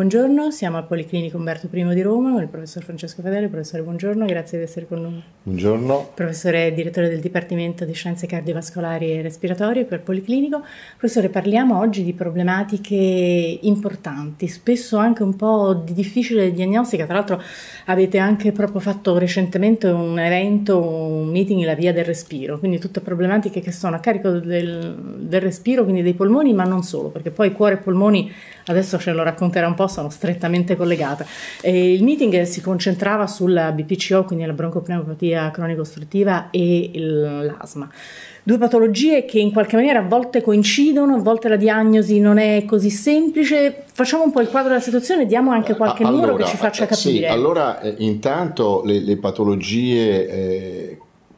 Buongiorno, siamo al Policlinico Umberto I di Roma, il professor Francesco Fedele. Professore, buongiorno, grazie di essere con noi. Buongiorno. Professore, e direttore del Dipartimento di Scienze Cardiovascolari e Respiratorie per Policlinico. Professore, parliamo oggi di problematiche importanti, spesso anche un po' di difficile diagnostica. Tra l'altro avete anche proprio fatto recentemente un evento, un meeting, la via del respiro, quindi tutte problematiche che sono a carico del, del respiro, quindi dei polmoni, ma non solo, perché poi cuore e polmoni, adesso ce lo racconterà un po' sono strettamente collegate. E il meeting si concentrava sulla BPCO, quindi la broncopneumopatia cronico-ostruttiva e l'asma due patologie che in qualche maniera a volte coincidono, a volte la diagnosi non è così semplice. Facciamo un po' il quadro della situazione, e diamo anche qualche allora, numero che ci faccia eh, capire. Sì, allora eh, intanto le, le patologie eh,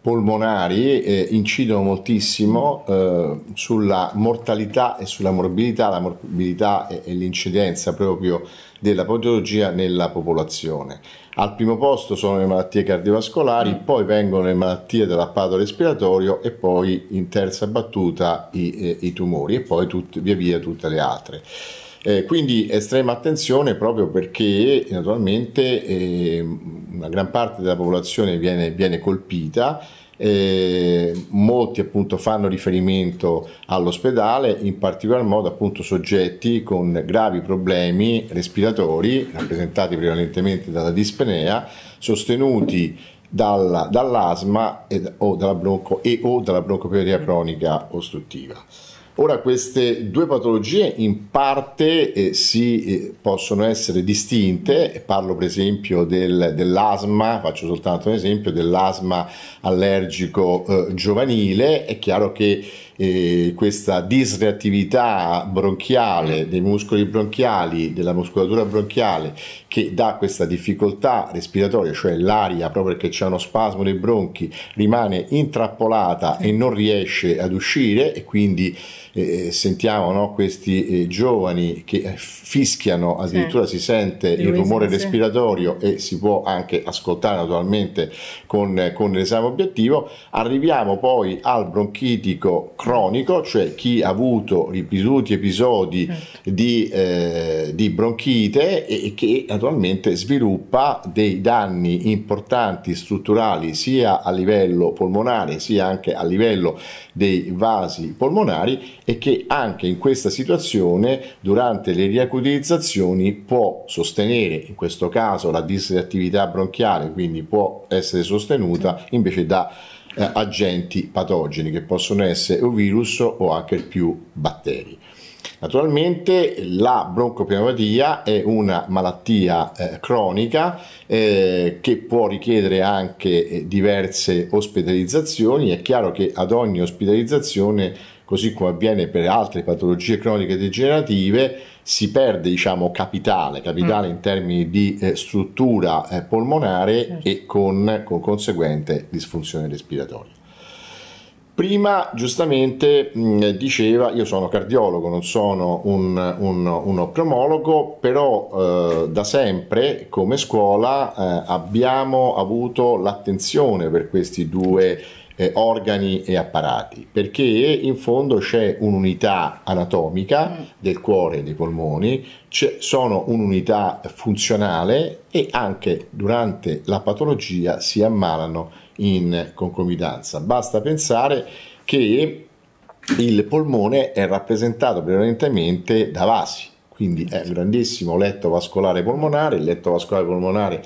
polmonari eh, incidono moltissimo eh, sulla mortalità e sulla morbidità, la morbidità e, e l'incidenza proprio della patologia nella popolazione. Al primo posto sono le malattie cardiovascolari, mm. poi vengono le malattie dell'apparato respiratorio e poi in terza battuta i, eh, i tumori e poi tut, via via tutte le altre. Eh, quindi estrema attenzione proprio perché naturalmente eh, una gran parte della popolazione viene, viene colpita. Eh, molti appunto fanno riferimento all'ospedale, in particolar modo appunto soggetti con gravi problemi respiratori, rappresentati prevalentemente dalla dispnea, sostenuti dalla, dall'asma e o dalla, bronco, e, o dalla broncopioria cronica ostruttiva. Ora queste due patologie in parte eh, si eh, possono essere distinte, parlo per esempio del, dell'asma, faccio soltanto un esempio dell'asma allergico eh, giovanile, è chiaro che eh, questa disreattività bronchiale dei muscoli bronchiali, della muscolatura bronchiale che dà questa difficoltà respiratoria, cioè l'aria proprio perché c'è uno spasmo dei bronchi rimane intrappolata e non riesce ad uscire e quindi eh, sentiamo no, questi eh, giovani che eh, fischiano, addirittura eh. si sente il rumore respiratorio e si può anche ascoltare naturalmente con, con l'esame obiettivo, arriviamo poi al bronchitico cronico cronico, cioè chi ha avuto ripetuti episodi mm. di, eh, di, bronchite e che naturalmente sviluppa dei danni importanti strutturali sia a livello polmonare sia anche a livello dei vasi polmonari e che anche in questa situazione durante le riacutizzazioni può sostenere in questo caso la disattività bronchiale, quindi può essere sostenuta invece da eh, agenti patogeni che possono essere o virus o anche più batteri. Naturalmente la broncopneumopatia è una malattia eh, cronica eh, che può richiedere anche eh, diverse ospedalizzazioni, è chiaro che ad ogni ospedalizzazione così come avviene per altre patologie croniche degenerative, si perde diciamo, capitale, capitale mm. in termini di eh, struttura eh, polmonare certo. e con, con conseguente disfunzione respiratoria. Prima giustamente mh, mm, diceva, io sono cardiologo, non sono un, un, un optomologo, però eh, da sempre come scuola eh, abbiamo avuto l'attenzione per questi due eh, organi e apparati, perché in fondo c'è un'unità anatomica mm. del cuore e dei polmoni, sono un'unità funzionale e anche durante la patologia si ammalano in concomitanza. Basta pensare che il polmone è rappresentato prevalentemente da vasi, quindi è un grandissimo letto vascolare polmonare, il letto vascolare polmonare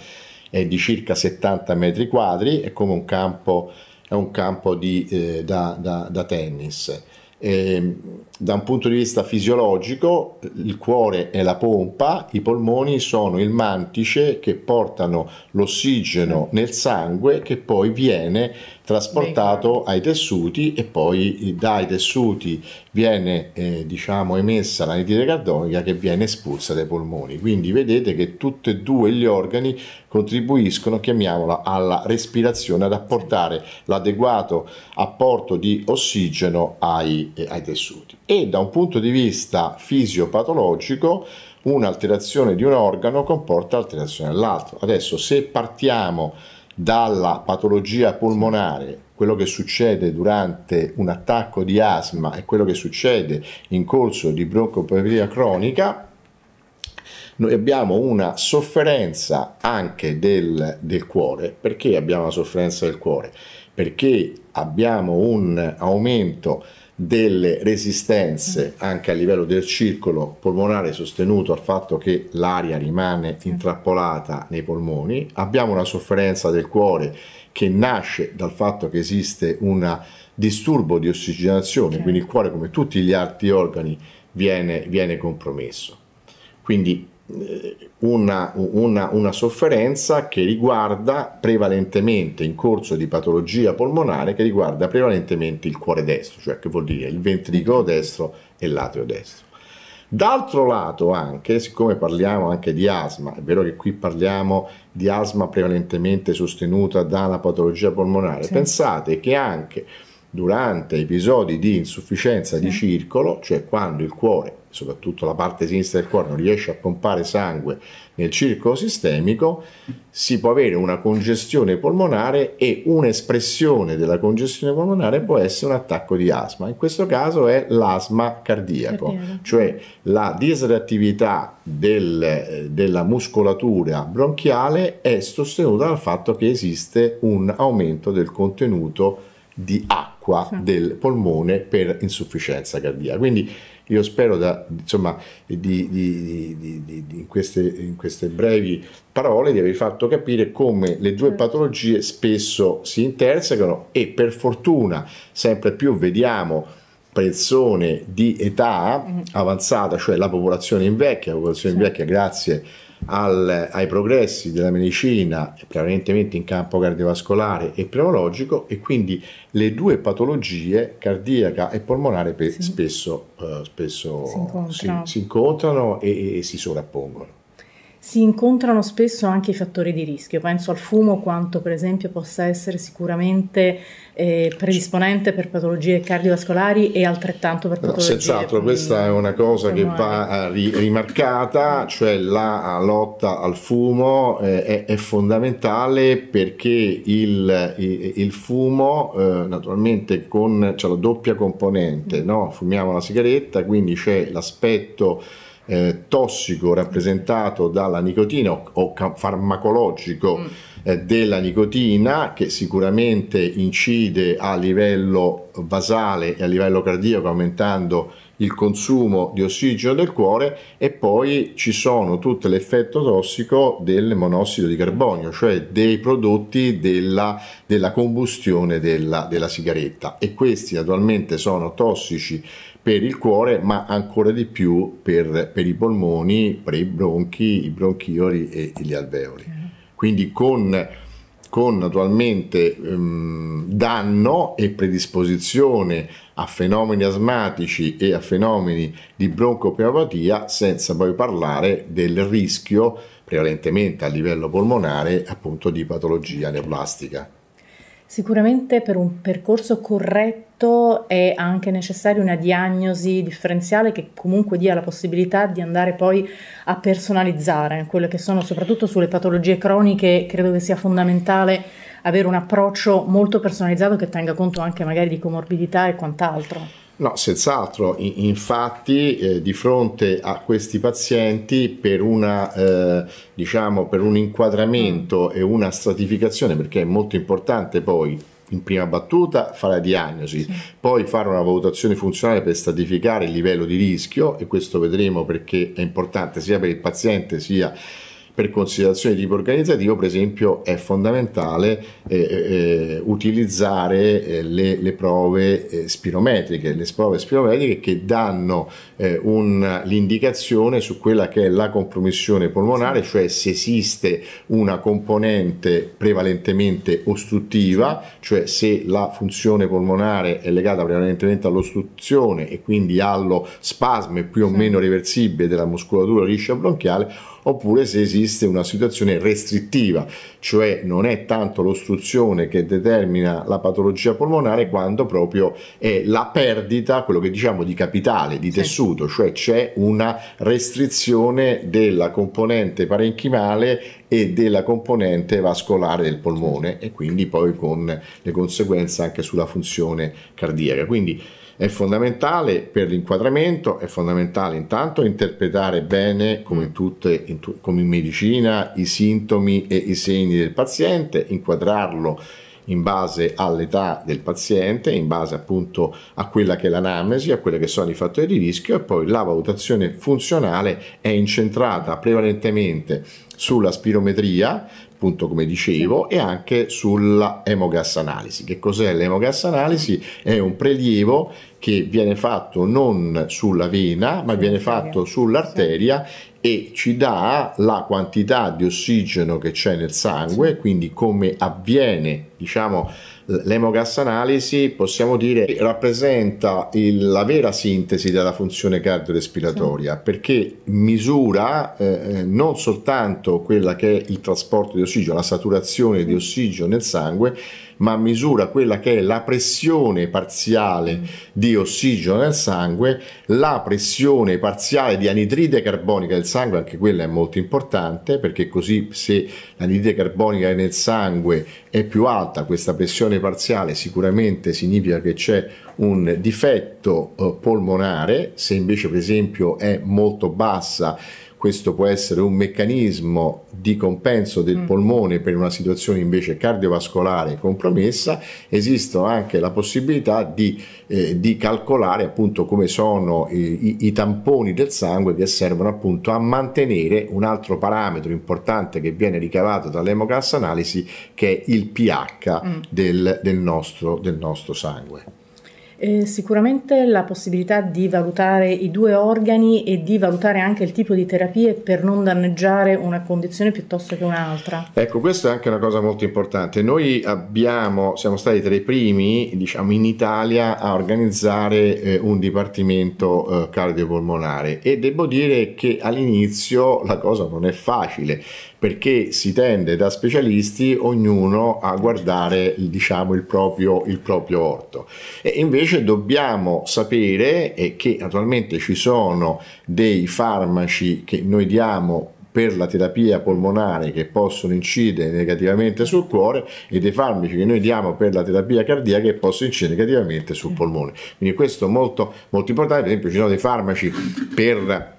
è di circa 70 metri quadri, è come un campo è un campo di, eh, da, da, da, tennis. E, ehm, da un punto di vista fisiologico, il cuore è la pompa, i polmoni sono il mantice che portano l'ossigeno nel sangue che poi viene trasportato ai tessuti e poi dai tessuti viene eh, diciamo, emessa l'anidride carbonica che viene espulsa dai polmoni. Quindi vedete che tutti e due gli organi contribuiscono, chiamiamola, alla respirazione, ad apportare l'adeguato apporto di ossigeno ai, eh, ai tessuti. E da un punto di vista fisiopatologico, un'alterazione di un organo comporta alterazione dell'altro. Adesso se partiamo dalla patologia polmonare quello che succede durante un attacco di asma e quello che succede in corso di broncopneumonia cronica, noi abbiamo una sofferenza anche del, del cuore. Perché abbiamo una sofferenza del cuore? Perché abbiamo un aumento delle resistenze anche a livello del circolo polmonare sostenuto al fatto che l'aria rimane intrappolata nei polmoni, abbiamo una sofferenza del cuore che nasce dal fatto che esiste un disturbo di ossigenazione, okay. quindi il cuore come tutti gli altri organi viene, viene compromesso. Quindi eh, una, una, una, sofferenza che riguarda prevalentemente in corso di patologia polmonare che riguarda prevalentemente il cuore destro, cioè che vuol dire il ventricolo destro e lateo destro. D'altro lato anche, siccome parliamo anche di asma, è vero che qui parliamo di asma prevalentemente sostenuta da una patologia polmonare, sì. pensate che anche durante episodi di insufficienza sì. di circolo, cioè quando il cuore soprattutto la parte sinistra del cuore non riesce a pompare sangue nel circolo sistemico, si può avere una congestione polmonare e un'espressione della congestione polmonare può essere un attacco di asma. In questo caso è l'asma cardiaco, cioè la disreattività del, della muscolatura bronchiale è sostenuta dal fatto che esiste un aumento del contenuto di acqua sì. del polmone per insufficienza cardiaca. Quindi io spero da, insomma, di, di, di, queste, in queste brevi parole di aver fatto capire come le due certo. patologie spesso si intersecano e per fortuna sempre più vediamo persone di età mm-hmm. avanzata, cioè la popolazione invecchia, la popolazione invecchia grazie al, ai progressi della medicina, prevalentemente in campo cardiovascolare e pneumologico, e quindi le due patologie, cardiaca e polmonare, sì. spesso, eh, spesso si, incontrano, si, si incontrano e, e si sovrappongono si incontrano spesso anche i fattori di rischio. Penso al fumo quanto per esempio possa essere sicuramente eh, predisponente per patologie cardiovascolari e altrettanto per patologie... No, senz'altro, questa è una cosa che muore. va eh, rimarcata, cioè la lotta al fumo eh, è, è, fondamentale perché il, il, il fumo eh, naturalmente con, c'è la doppia componente, no? fumiamo la sigaretta, quindi c'è l'aspetto eh, tossico rappresentato dalla nicotina o, o farmacologico mm. eh, della nicotina che sicuramente incide a livello basale e a livello cardiaco aumentando il consumo di ossigeno del cuore e poi ci sono tutto l'effetto tossico del monossido di carbonio, cioè dei prodotti della, della combustione della, della sigaretta e questi naturalmente sono tossici per il cuore, ma ancora di più per, per i polmoni, per i bronchi, i bronchioli e, gli alveoli. Quindi con, con naturalmente um, danno e predisposizione a fenomeni asmatici e a fenomeni di broncopneumopatia, senza poi parlare del rischio prevalentemente a livello polmonare appunto di patologia neoplastica. Sicuramente per un percorso corretto è anche necessaria una diagnosi differenziale che comunque dia la possibilità di andare poi a personalizzare quelle che sono soprattutto sulle patologie croniche, credo che sia fondamentale avere un approccio molto personalizzato che tenga conto anche magari di comorbidità e quant'altro. No, senz'altro, infatti eh, di fronte a questi pazienti per, una, eh, diciamo, per un inquadramento mm. e una stratificazione, perché è molto importante poi in prima battuta fare la diagnosi, sì. poi fare una valutazione funzionale per stratificare il livello di rischio e questo vedremo perché è importante sia per il paziente sia per per considerazioni di tipo organizzativo, per esempio, è fondamentale eh, eh, utilizzare eh, le, le, prove eh, spirometriche, le prove spirometriche che danno eh, l'indicazione su quella che è la compromissione polmonare, cioè se esiste una componente prevalentemente ostruttiva, cioè se la funzione polmonare è legata prevalentemente all'ostruzione e quindi allo spasmo più o meno reversibile della muscolatura liscia bronchiale oppure se esiste una situazione restrittiva, cioè non è tanto l'ostruzione che determina la patologia polmonare quanto proprio è la perdita, quello che diciamo di capitale, di tessuto, cioè c'è una restrizione della componente parenchimale e della componente vascolare del polmone e quindi poi con le conseguenze anche sulla funzione cardiaca. Quindi è fondamentale per l'inquadramento, è fondamentale intanto interpretare bene, come in, mm. tutte, in, tu, come in medicina, i sintomi e i segni del paziente, inquadrarlo in base all'età del paziente, in base appunto a quella che è l'anamnesi, a quelli che sono i fattori di rischio e poi la valutazione funzionale è incentrata prevalentemente sulla spirometria appunto come dicevo, e anche sulla emogas analisi. Che cos'è l'emogas analisi? È un prelievo che viene fatto non sulla vena, ma viene fatto sull'arteria e ci dà la quantità di ossigeno che c'è nel sangue, quindi come avviene, diciamo, l'emogas analisi possiamo dire rappresenta il, la vera sintesi della funzione cardiorespiratoria sì. perché misura eh, eh non soltanto quella che è il trasporto di ossigeno, la saturazione di ossigeno nel sangue, ma misura quella che è la pressione parziale mm. di ossigeno nel sangue, la pressione parziale di anidride carbonica del sangue, anche quella è molto importante perché così se l'anidride carbonica nel sangue è più alta, questa pressione parziale sicuramente significa che c'è un difetto eh, polmonare, se invece per esempio è molto bassa questo può essere un meccanismo di compenso del mm. polmone per una situazione invece cardiovascolare compromessa, esiste anche la possibilità di, eh, di calcolare appunto come sono i, i, i, tamponi del sangue che servono appunto a mantenere un altro parametro importante che viene ricavato dall'emocassanalisi che è il pH mm. del, del, nostro, del nostro sangue. Eh, sicuramente la possibilità di valutare i due organi e di valutare anche il tipo di terapie per non danneggiare una condizione piuttosto che un'altra. Ecco, questa è anche una cosa molto importante. Noi abbiamo, siamo stati tra i primi, diciamo, in Italia a organizzare eh, un dipartimento eh, cardiopolmonare e devo dire che all'inizio la cosa non è facile perché si tende da specialisti ognuno a guardare diciamo, il, proprio, il, proprio, orto. E invece dobbiamo sapere che naturalmente ci sono dei farmaci che noi diamo per la terapia polmonare che possono incidere negativamente sul cuore e dei farmaci che noi diamo per la terapia cardiaca che possono incidere negativamente sul polmone. Quindi questo è molto, molto importante, per esempio ci sono dei farmaci per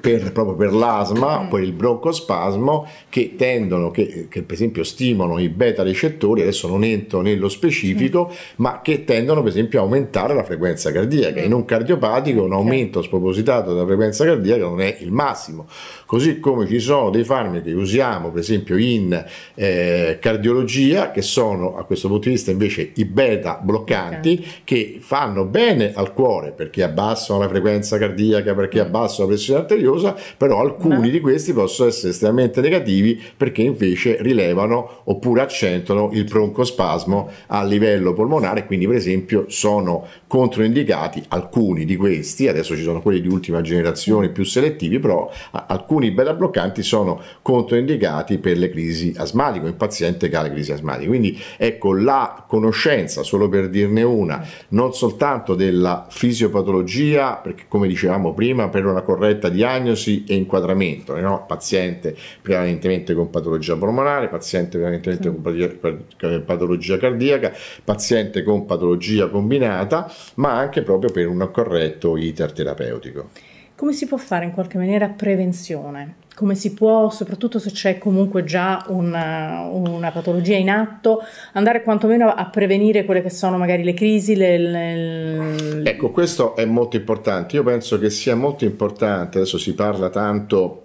per, proprio per l'asma, mm. per il broncospasmo, che tendono, che, che, per esempio stimolano i beta recettori, adesso non entro nello specifico, mm. ma che tendono per esempio a aumentare la frequenza cardiaca. In mm. un cardiopatico un aumento spropositato della frequenza cardiaca non è il massimo, così come ci sono dei farmaci che usiamo per esempio in eh, cardiologia, che sono a questo punto di vista invece i beta bloccanti, okay. che fanno bene al cuore perché abbassano la frequenza cardiaca, perché mm. abbassano la pressione arteriale, misteriosa, però alcuni no. di questi possono essere estremamente negativi perché invece rilevano oppure accentuano il broncospasmo a livello polmonare, quindi per esempio sono controindicati alcuni di questi, adesso ci sono quelli di ultima generazione più selettivi, però alcuni beta bloccanti sono controindicati per le crisi asmatiche in paziente che ha le crisi asmatiche. Quindi ecco la conoscenza, solo per dirne una, non soltanto della fisiopatologia, perché come dicevamo prima, per una corretta diagnosi, diagnosi e inquadramento, no? paziente prevalentemente con patologia polmonare, paziente prevalentemente con patologia cardiaca, paziente con patologia combinata, ma anche proprio per un corretto iter terapeutico. Come si può fare in qualche maniera prevenzione? come si può, soprattutto se c'è comunque già una, eh, una, patologia in atto, andare quantomeno a prevenire quelle che sono magari le crisi. Le, le... Ecco, questo è molto importante. Io penso che sia molto importante, adesso si parla tanto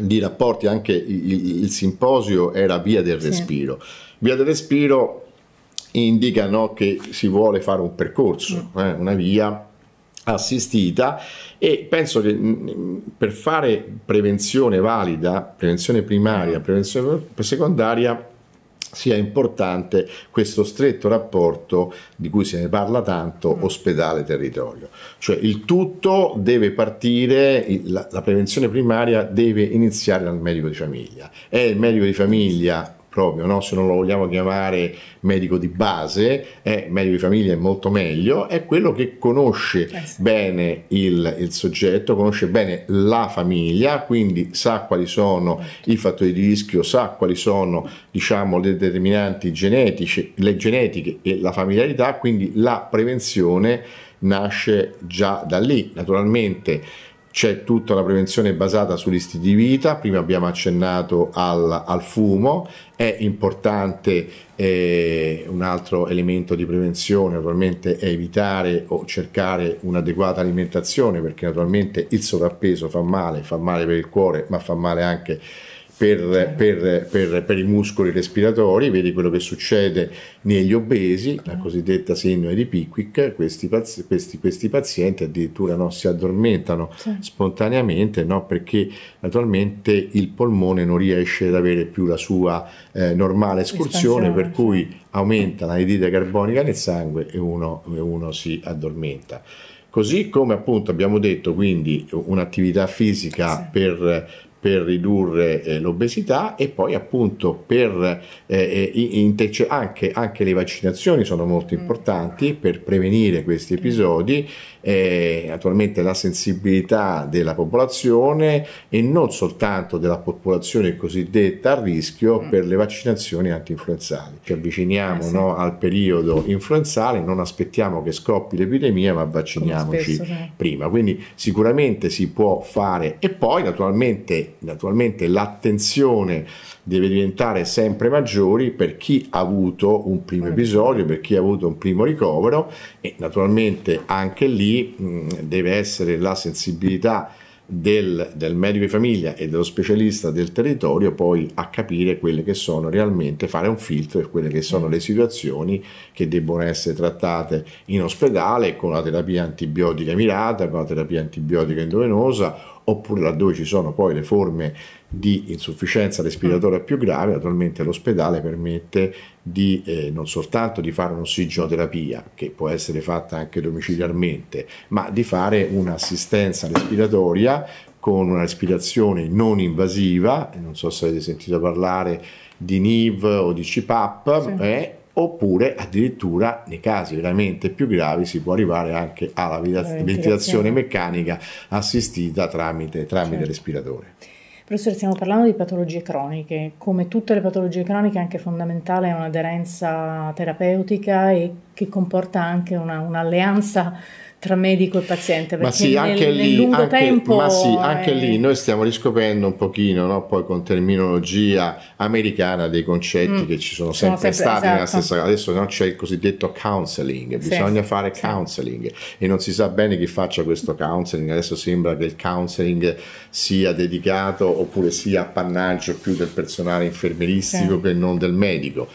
di rapporti, anche il, il simposio era via del respiro. Sì. Via del respiro indica no, che si vuole fare un percorso, mm. eh, una via assistita e penso che mm, mm, per fare prevenzione valida, prevenzione primaria, mm. prevenzione secondaria, sia importante questo stretto rapporto di cui se ne parla tanto ospedale-territorio. Cioè il tutto deve partire, la, prevenzione primaria deve iniziare dal medico di famiglia. È il medico di famiglia proprio, no? se non lo vogliamo chiamare medico di base, è medico di famiglia è molto meglio, è quello che conosce eh sì. bene il, il, soggetto, conosce bene la famiglia, quindi sa quali sono i fattori di rischio, sa quali sono diciamo, le determinanti genetici, le genetiche e la familiarità, quindi la prevenzione nasce già da lì. Naturalmente c'è tutta una prevenzione basata sugli stili di vita, prima abbiamo accennato al, al fumo, è importante eh, un altro elemento di prevenzione naturalmente è evitare o cercare un'adeguata alimentazione perché naturalmente il sovrappeso fa male, fa male per il cuore ma fa male anche per per, per, per, per, i muscoli respiratori, vedi quello che succede negli obesi, la mm. cosiddetta sindrome di Pickwick, questi, questi, questi pazienti addirittura no, si addormentano sì. spontaneamente no, perché naturalmente il polmone non riesce ad avere più la sua eh, normale escursione, per cui aumenta l'anidride carbonica nel sangue e uno, e uno si addormenta. Così come appunto abbiamo detto, quindi un'attività fisica sì. per per ridurre eh, l'obesità e poi appunto per eh, eh interce- anche, anche, le vaccinazioni sono molto mm. importanti per prevenire questi mm. episodi, eh, naturalmente la sensibilità della popolazione e non soltanto della popolazione cosiddetta a rischio mm. per le vaccinazioni anti-influenzali Ci avviciniamo eh, sì. no, al periodo influenzale, non aspettiamo che scoppi l'epidemia ma vacciniamoci spesso, prima, quindi sicuramente si può fare e poi naturalmente naturalmente l'attenzione deve diventare sempre maggiore per chi ha avuto un primo certo. episodio, per chi ha avuto un primo ricovero e naturalmente anche lì mh, deve essere la sensibilità del, del, medico di famiglia e dello specialista del territorio poi a capire quelle che sono realmente, fare un filtro per quelle che sono mm. le situazioni che debbono essere trattate in ospedale con la terapia antibiotica mirata, con la terapia antibiotica endovenosa oppure laddove ci sono poi le forme di insufficienza respiratoria mm. più grave, naturalmente l'ospedale permette di, eh, non soltanto di fare un'ossigenoterapia, che può essere fatta anche domiciliarmente, ma di fare un'assistenza respiratoria con una respirazione non invasiva, non so se avete sentito parlare di NIV o di CPAP, sì. eh, oppure addirittura nei casi veramente più gravi si può arrivare anche alla ventilazione, meccanica assistita tramite, tramite certo. respiratore. Professore, stiamo parlando di patologie croniche. Come tutte le patologie croniche, anche fondamentale è un'aderenza terapeutica e che comporta anche un'alleanza tra medico e paziente. Ma sì, anche, nel, lì, nel anche, ma sì, anche è... lì, noi stiamo riscoprendo un pochino, no? poi con terminologia americana, dei concetti mm. che ci sono, sono sempre, stati esatto. nella stessa Adesso no? c'è il cosiddetto counseling, bisogna sì, fare sì. counseling e non si sa bene chi faccia questo counseling. Adesso sembra che il counseling sia dedicato oppure sia appannaggio più del personale infermieristico sì. che non del medico.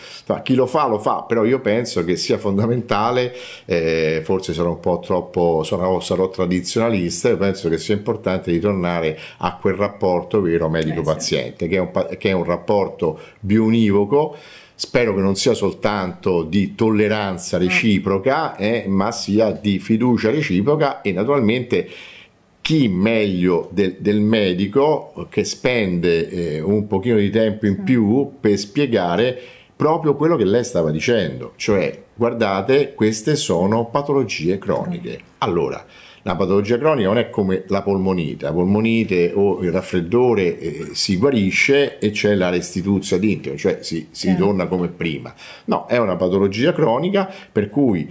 chi lo fa lo fa, però io penso che sia fondamentale, eh, forse sarò un po' troppo purtroppo sono, sarò tradizionalista e penso che sia importante ritornare a quel rapporto vero medico-paziente, eh, che, che, è un rapporto bionivoco spero che non sia soltanto di tolleranza mm. reciproca, eh, ma sia di fiducia reciproca e naturalmente chi meglio del, del medico che spende eh, un pochino di tempo in più per spiegare proprio quello che lei stava dicendo, cioè guardate, queste sono patologie croniche. Allora, la patologia cronica non è come la polmonite, la polmonite o il raffreddore eh, si guarisce e c'è la restituzione all'intimo, cioè si, si certo. ritorna come prima. No, è una patologia cronica per cui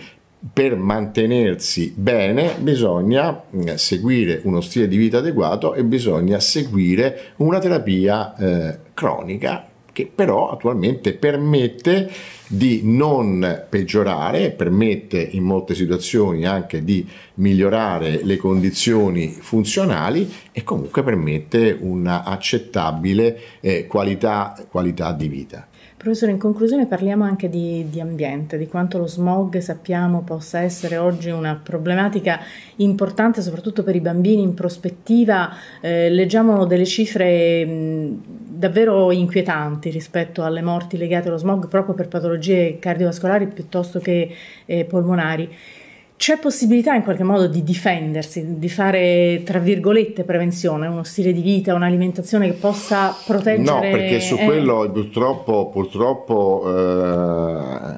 per mantenersi bene bisogna mm, seguire uno stile di vita adeguato e bisogna seguire una terapia eh, cronica che però attualmente permette di non peggiorare, permette in molte situazioni anche di migliorare le condizioni funzionali e comunque permette un'accettabile eh, qualità, qualità di vita. Professore, in conclusione parliamo anche di, di, ambiente, di quanto lo smog sappiamo possa essere oggi una problematica importante soprattutto per i bambini in prospettiva. Eh, leggiamo delle cifre mh, mm, davvero inquietanti rispetto alle morti legate allo smog proprio per patologie cardiovascolari piuttosto che eh, polmonari c'è possibilità in qualche modo di difendersi, di fare tra virgolette prevenzione, uno stile di vita, un'alimentazione che possa proteggere. No, perché su eh... quello purtroppo, purtroppo,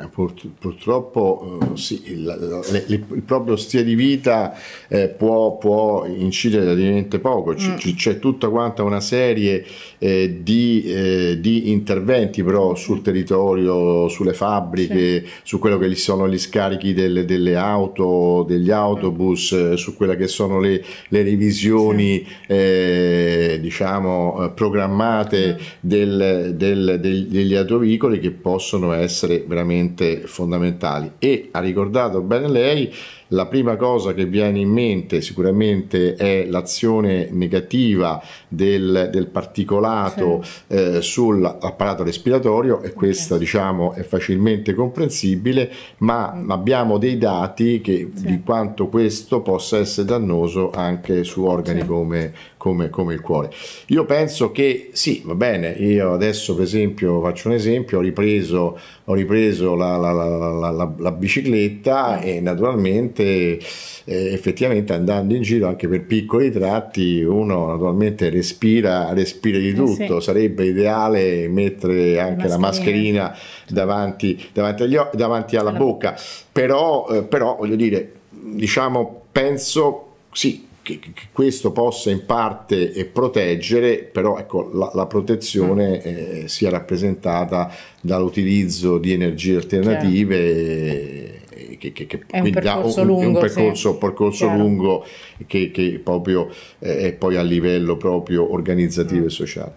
eh, pur, purtroppo eh, sì, il, le, le, il, proprio stile di vita eh, può, può, incidere veramente poco. C- mm. C'è tutta quanta una serie eh, di, eh, di, interventi però sul territorio, sulle fabbriche, sì. su quello che sono gli scarichi delle, delle auto sull'uso degli autobus, eh, su quelle che sono le, le revisioni eh, diciamo, eh, programmate mm. del, del, del, degli autoveicoli che possono essere veramente fondamentali. E ha ricordato bene lei la prima cosa che viene in mente sicuramente è l'azione negativa del, del particolato sì. eh, sull'apparato respiratorio e questa okay. diciamo è facilmente comprensibile, ma mm. abbiamo dei dati che, sì. di quanto questo possa essere dannoso anche su organi sì. come come, come il cuore. Io penso che sì, va bene, io adesso per esempio faccio un esempio, ho ripreso, ho ripreso la, la, la, la, bicicletta e naturalmente eh, effettivamente andando in giro anche per piccoli tratti uno naturalmente respira, respira di eh tutto, eh sì. sarebbe ideale mettere anche la mascherina, mascherina davanti, davanti, agli, davanti alla bocca, però, eh, però voglio dire, diciamo penso sì che, che, questo possa in parte eh, proteggere, però ecco, la, la protezione mm. eh, sia rappresentata dall'utilizzo di energie alternative. Certo. Eh, che, che, che è un percorso, un, lungo, un percorso, sì. percorso lungo che, che proprio è poi a livello proprio organizzativo mm. e sociale.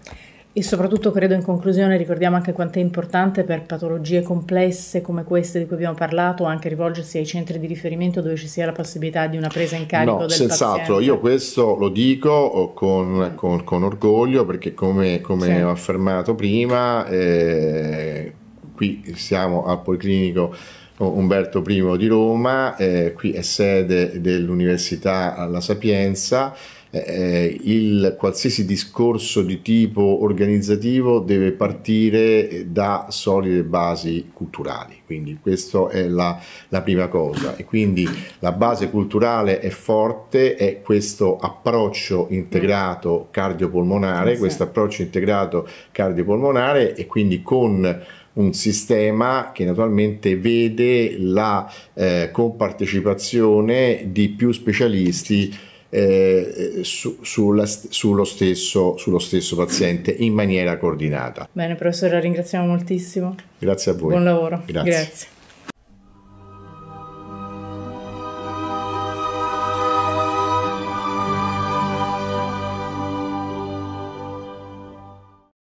E soprattutto credo in conclusione ricordiamo anche quanto è importante per patologie complesse come queste di cui abbiamo parlato anche rivolgersi ai centri di riferimento dove ci sia la possibilità di una presa in carico no, del senz'altro. Io questo lo dico oh, con, con, con orgoglio perché come, come sì. ho affermato prima eh, qui siamo al Policlinico oh, Umberto I di Roma, eh, qui è sede dell'Università La Sapienza eh, eh, il qualsiasi discorso di tipo organizzativo deve partire da solide basi culturali, quindi questa è la, la prima cosa e quindi la base culturale è forte, è questo approccio integrato cardiopolmonare, sì. questo approccio integrato cardiopolmonare e quindi con un sistema che naturalmente vede la eh, compartecipazione di più specialisti eh, eh, su, sulla, sullo, stesso, sullo, stesso, paziente in maniera coordinata. Bene, professore, la ringraziamo moltissimo. Grazie a voi. Buon lavoro. Grazie. Grazie.